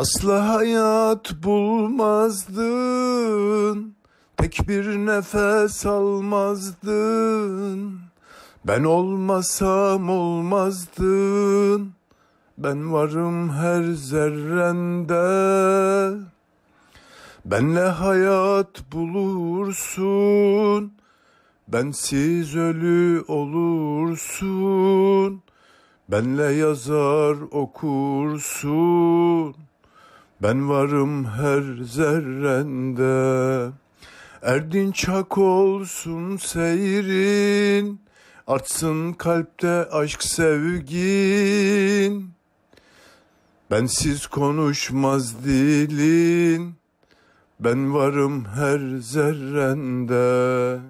Asla hayat bulmazdın, tek bir nefes almazdın. Ben olmasam olmazdın, ben varım her zerrende. Benle hayat bulursun, bensiz ölü olursun. Benle yazar okursun. Ben varım her zerrende. Erdin çak olsun seyrin. Artsın kalpte aşk sevgin. Bensiz konuşmaz dilin. Ben varım her zerrende.